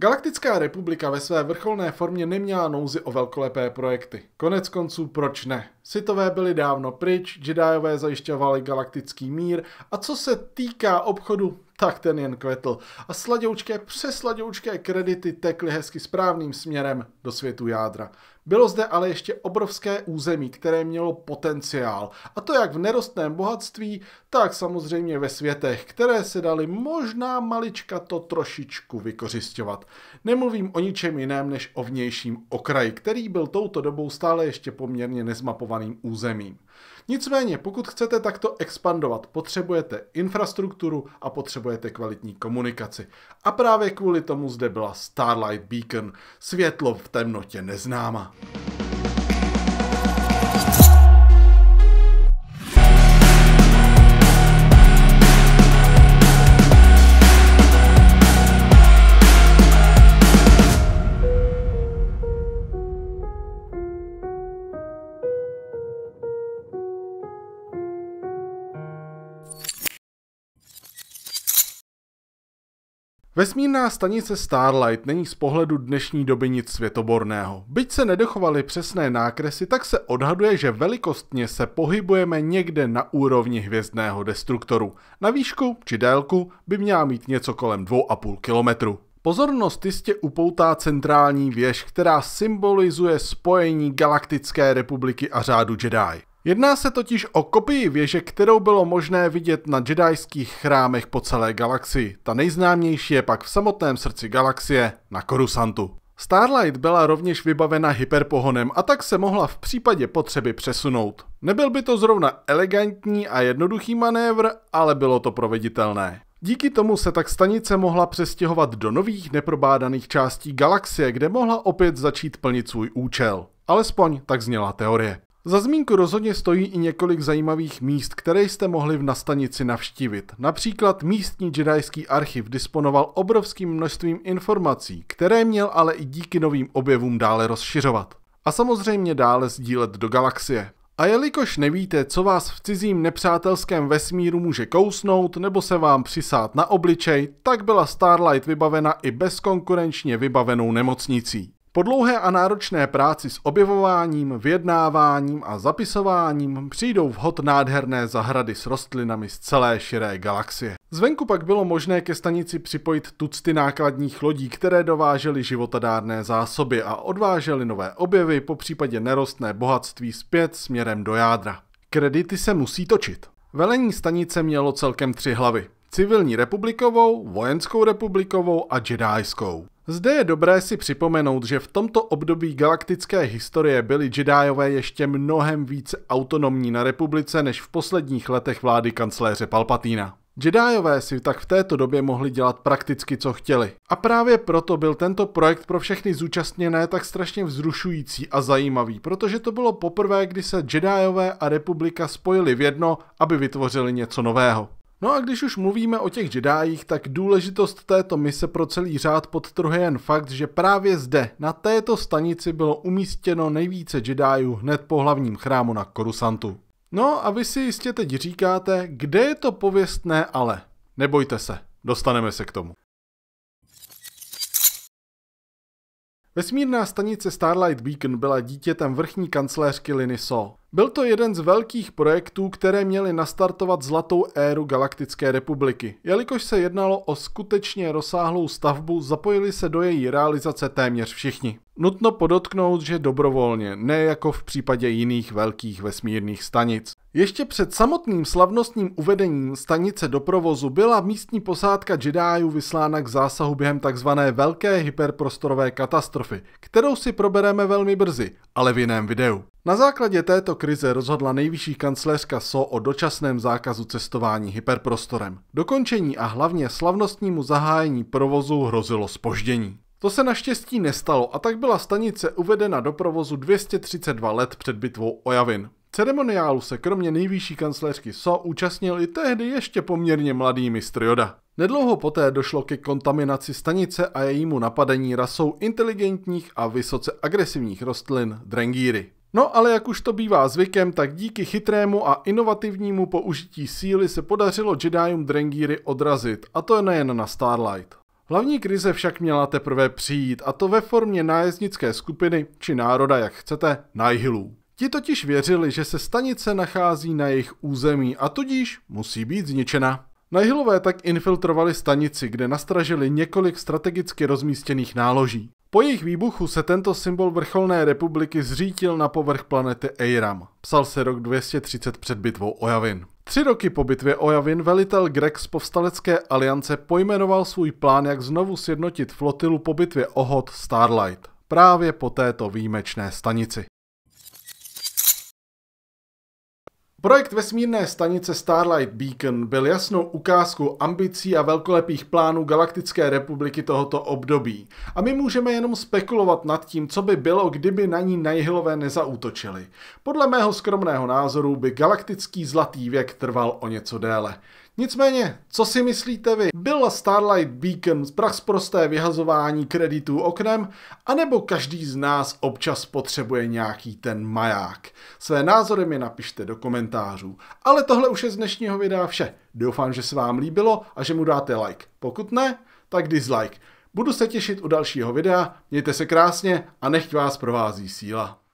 Galaktická republika ve své vrcholné formě neměla nouzi o velkolepé projekty. Konec konců proč ne? Sitové byli dávno pryč, Jediové zajišťovali galaktický mír a co se týká obchodu, tak ten jen kvetl. A sladoučké, přesladoučké kredity tekly hezky správným směrem do světu jádra. Bylo zde ale ještě obrovské území, které mělo potenciál. A to jak v nerostném bohatství, tak samozřejmě ve světech, které se daly možná malička to trošičku vykořišťovat. Nemluvím o ničem jiném než o vnějším okraji, který byl touto dobou stále ještě poměrně nezmapovaným územím. Nicméně, pokud chcete takto expandovat, potřebujete infrastrukturu a potřebujete kvalitní komunikaci. A právě kvůli tomu zde byla Starlight Beacon, světlo v temnotě neznáma. Vesmírná stanice Starlight není z pohledu dnešní doby nic světoborného. Byť se nedochovaly přesné nákresy, tak se odhaduje, že velikostně se pohybujeme někde na úrovni hvězdného destruktoru. Na výšku či délku by měla mít něco kolem 2,5 kilometru. Pozornost jistě upoutá centrální věž, která symbolizuje spojení Galaktické republiky a řádu Jedi. Jedná se totiž o kopii věže, kterou bylo možné vidět na jedajských chrámech po celé galaxii. Ta nejznámější je pak v samotném srdci galaxie, na Korusantu. Starlight byla rovněž vybavena hyperpohonem a tak se mohla v případě potřeby přesunout. Nebyl by to zrovna elegantní a jednoduchý manévr, ale bylo to proveditelné. Díky tomu se tak stanice mohla přestěhovat do nových neprobádaných částí galaxie, kde mohla opět začít plnit svůj účel. Alespoň tak zněla teorie. Za zmínku rozhodně stojí i několik zajímavých míst, které jste mohli v Nastanici navštívit. Například místní jedajský archiv disponoval obrovským množstvím informací, které měl ale i díky novým objevům dále rozšiřovat. A samozřejmě dále sdílet do galaxie. A jelikož nevíte, co vás v cizím nepřátelském vesmíru může kousnout nebo se vám přisát na obličej, tak byla Starlight vybavena i bezkonkurenčně vybavenou nemocnicí. Po dlouhé a náročné práci s objevováním, vyjednáváním a zapisováním přijdou vhod nádherné zahrady s rostlinami z celé širé galaxie. Zvenku pak bylo možné ke stanici připojit tucty nákladních lodí, které dovážely životadárné zásoby a odvážely nové objevy, po případě nerostné bohatství zpět směrem do jádra. Kredity se musí točit. Velení stanice mělo celkem tři hlavy. Civilní republikovou, vojenskou republikovou a jedajskou. Zde je dobré si připomenout, že v tomto období galaktické historie byli Jediové ještě mnohem více autonomní na republice než v posledních letech vlády kancléře Palpatína. Jediové si tak v této době mohli dělat prakticky co chtěli. A právě proto byl tento projekt pro všechny zúčastněné tak strašně vzrušující a zajímavý, protože to bylo poprvé, kdy se Jediové a republika spojili v jedno, aby vytvořili něco nového. No a když už mluvíme o těch Jedájích, tak důležitost této mise pro celý řád podtrhuje jen fakt, že právě zde, na této stanici, bylo umístěno nejvíce Jedájů hned po hlavním chrámu na Korusantu. No a vy si jistě teď říkáte, kde je to pověstné ale. Nebojte se, dostaneme se k tomu. Vesmírná stanice Starlight Beacon byla dítětem vrchní kancléřky Liny So. Byl to jeden z velkých projektů, které měly nastartovat zlatou éru Galaktické republiky. Jelikož se jednalo o skutečně rozsáhlou stavbu, zapojili se do její realizace téměř všichni. Nutno podotknout, že dobrovolně, ne jako v případě jiných velkých vesmírných stanic. Ještě před samotným slavnostním uvedením stanice do provozu byla místní posádka Jediů vyslána k zásahu během tzv. velké hyperprostorové katastrofy, kterou si probereme velmi brzy, ale v jiném videu. Na základě této krize rozhodla nejvyšší kancléřka SO o dočasném zákazu cestování hyperprostorem. Dokončení a hlavně slavnostnímu zahájení provozu hrozilo spoždění. To se naštěstí nestalo a tak byla stanice uvedena do provozu 232 let před bitvou o Javin. Ceremoniálu se kromě nejvyšší kancléřky SO účastnil i tehdy ještě poměrně mladý mistr Joda. Nedlouho poté došlo ke kontaminaci stanice a jejímu napadení rasou inteligentních a vysoce agresivních rostlin Drengíry. No ale jak už to bývá zvykem, tak díky chytrému a inovativnímu použití síly se podařilo Jediům Drengíry odrazit, a to nejen na Starlight. Hlavní krize však měla teprve přijít, a to ve formě nájezdnické skupiny, či národa, jak chcete, Nihilů. Ti totiž věřili, že se stanice nachází na jejich území a tudíž musí být zničena. Nihilové tak infiltrovali stanici, kde nastražili několik strategicky rozmístěných náloží. Po jejich výbuchu se tento symbol vrcholné republiky zřítil na povrch planety Eiram. Psal se rok 230 před bitvou o Javin. Tři roky po bitvě o Javin velitel Grex z povstalecké aliance pojmenoval svůj plán, jak znovu sjednotit flotilu po bitvě Ohot Starlight. Právě po této výjimečné stanici. Projekt vesmírné stanice Starlight Beacon byl jasnou ukázkou ambicí a velkolepých plánů Galaktické republiky tohoto období. A my můžeme jenom spekulovat nad tím, co by bylo, kdyby na ní najhilové nezaútočili. Podle mého skromného názoru by galaktický zlatý věk trval o něco déle. Nicméně, co si myslíte vy? Byl Starlight Beacon prosté vyhazování kreditů oknem, anebo každý z nás občas potřebuje nějaký ten maják? Své názory mi napište do komentářů. Ale tohle už je z dnešního videa vše. Doufám, že se vám líbilo a že mu dáte like. Pokud ne, tak dislike. Budu se těšit u dalšího videa, mějte se krásně a nechť vás provází síla.